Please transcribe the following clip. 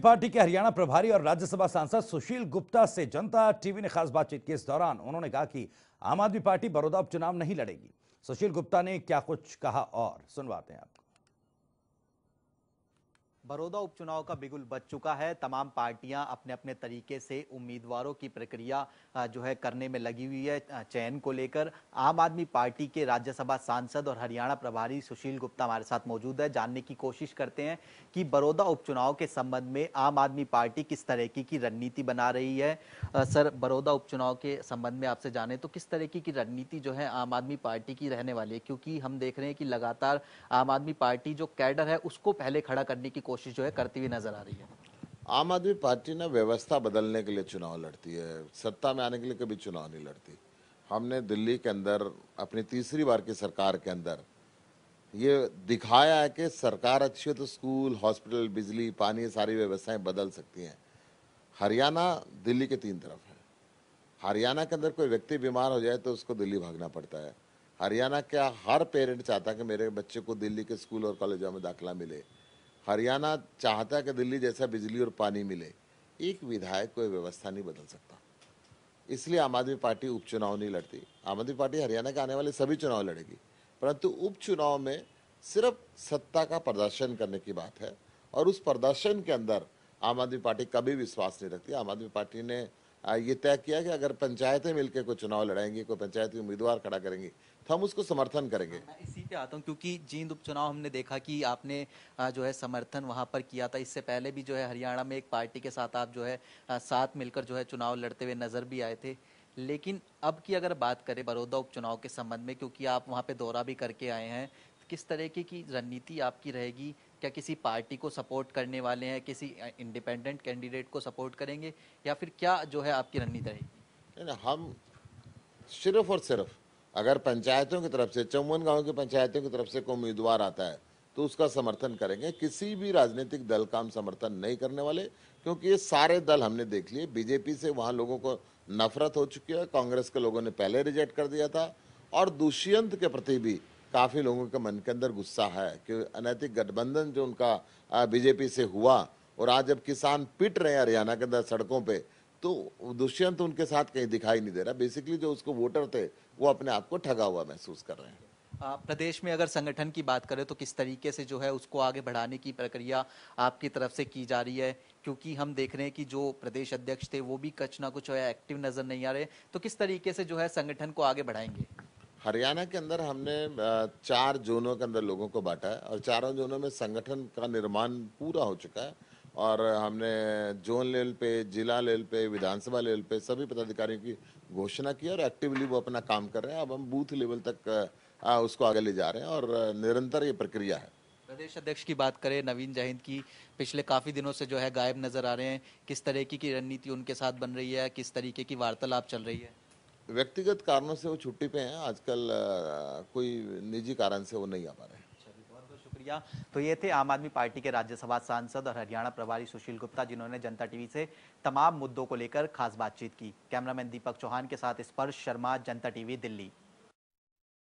party के हरियाणा प्रभारी और राज्यसभा सांसद सुशील गुप्ता से जनता टीवी ने खास बातचीत की इस दौरान उन्होंने कहा कि आम आदमी पार्टी बड़ौदा उपचुनाव नहीं लड़ेगी सुशील गुप्ता ने क्या कुछ कहा और सुनवाते हैं आपको बड़ौदा उपचुनाव का बिगुल बच चुका है तमाम पार्टियां अपने अपने तरीके से उम्मीदवारों की प्रक्रिया जो है करने में लगी हुई है चयन को लेकर आम आदमी पार्टी के राज्यसभा सांसद और हरियाणा प्रभारी सुशील गुप्ता हमारे साथ मौजूद है जानने की कोशिश करते हैं कि बड़ौदा उपचुनाव के संबंध में आम आदमी पार्टी किस तरीके की रणनीति बना रही है सर बड़ौदा उपचुनाव के संबंध में आपसे जाने तो किस तरीके की रणनीति जो है आम आदमी पार्टी की रहने वाली है क्योंकि हम देख रहे हैं कि लगातार आम आदमी पार्टी जो कैडर है उसको पहले खड़ा करने की कोशिश कोशिश जो है करती हुई नजर आ रही है आम आदमी पार्टी ना व्यवस्था बदलने के लिए चुनाव लड़ती है सत्ता में आने के लिए कभी चुनाव नहीं लड़ती हमने दिल्ली के अंदर अपनी तीसरी बार की सरकार के अंदर ये दिखाया है कि सरकार अच्छी है तो स्कूल हॉस्पिटल बिजली पानी सारी व्यवस्थाएं बदल सकती हैं हरियाणा दिल्ली के तीन तरफ है हरियाणा के अंदर कोई व्यक्ति बीमार हो जाए तो उसको दिल्ली भागना पड़ता है हरियाणा का हर पेरेंट चाहता है कि मेरे बच्चे को दिल्ली के स्कूल और कॉलेजों में दाखिला मिले हरियाणा चाहता है कि दिल्ली जैसा बिजली और पानी मिले एक विधायक कोई व्यवस्था नहीं बदल सकता इसलिए आम आदमी पार्टी उपचुनाव नहीं लड़ती आम आदमी पार्टी हरियाणा के आने वाले सभी चुनाव लड़ेगी परंतु उपचुनाव में सिर्फ सत्ता का प्रदर्शन करने की बात है और उस प्रदर्शन के अंदर आम आदमी पार्टी कभी विश्वास नहीं रखती आम आदमी पार्टी ने ये तय किया कि अगर पंचायतें मिलकर कोई चुनाव लड़ाएंगी कोई पंचायत की उम्मीदवार खड़ा करेंगी तो हम उसको समर्थन करेंगे मैं इसी पे आता हूँ क्योंकि जींद उपचुनाव हमने देखा कि आपने जो है समर्थन वहाँ पर किया था इससे पहले भी जो है हरियाणा में एक पार्टी के साथ आप जो है साथ मिलकर जो है चुनाव लड़ते हुए नजर भी आए थे लेकिन अब की अगर बात करें बड़ौदा उपचुनाव के संबंध में क्योंकि आप वहाँ पे दौरा भी करके आए हैं किस तरीके की रणनीति आपकी रहेगी क्या किसी पार्टी को सपोर्ट करने वाले हैं किसी इंडिपेंडेंट कैंडिडेट को सपोर्ट करेंगे या फिर क्या जो है आपकी रणनीति रहेगी हम सिर्फ और सिर्फ अगर पंचायतों की तरफ से चौवन गाँव की पंचायतों की तरफ से कोई उम्मीदवार आता है तो उसका समर्थन करेंगे किसी भी राजनीतिक दल का हम समर्थन नहीं करने वाले क्योंकि ये सारे दल हमने देख लिए बीजेपी से वहाँ लोगों को नफरत हो चुकी है कांग्रेस के लोगों ने पहले रिजेक्ट कर दिया था और दुष्यंत के प्रति भी काफ़ी लोगों के मन के अंदर गुस्सा है कि अनैतिक गठबंधन जो उनका बीजेपी से हुआ और आज जब किसान पिट रहे हैं हरियाणा के अंदर सड़कों पे तो दुष्यंत तो उनके साथ कहीं दिखाई नहीं दे रहा बेसिकली जो उसको वोटर थे वो अपने आप को ठगा हुआ महसूस कर रहे हैं प्रदेश में अगर संगठन की बात करें तो किस तरीके से जो है उसको आगे बढ़ाने की प्रक्रिया आपकी तरफ से की जा रही है क्योंकि हम देख रहे हैं कि जो प्रदेश अध्यक्ष थे वो भी कुछ ना कुछ एक्टिव नजर नहीं आ रहे तो किस तरीके से जो है संगठन को आगे बढ़ाएंगे हरियाणा के अंदर हमने चार जोनों के अंदर लोगों को बांटा है और चारों जोनों में संगठन का निर्माण पूरा हो चुका है और हमने जोन लेवल पे जिला लेवल पे विधानसभा लेवल पे सभी पदाधिकारियों की घोषणा की और एक्टिवली वो अपना काम कर रहे हैं अब हम बूथ लेवल तक उसको आगे ले जा रहे हैं और निरंतर ये प्रक्रिया है प्रदेश अध्यक्ष की बात करें नवीन जहिंद की पिछले काफ़ी दिनों से जो है गायब नजर आ रहे हैं किस तरीके की रणनीति उनके साथ बन रही है किस तरीके की वार्तालाप चल रही है व्यक्तिगत कारणों से वो छुट्टी पे हैं आजकल कोई निजी कारण से वो नहीं आ पा रहे अच्छा, शुक्रिया तो ये थे आम आदमी पार्टी के राज्यसभा सांसद और हरियाणा प्रभारी सुशील गुप्ता जिन्होंने जनता टीवी से तमाम मुद्दों को लेकर खास बातचीत की कैमरामैन दीपक चौहान के साथ स्पर्श शर्मा जनता टीवी दिल्ली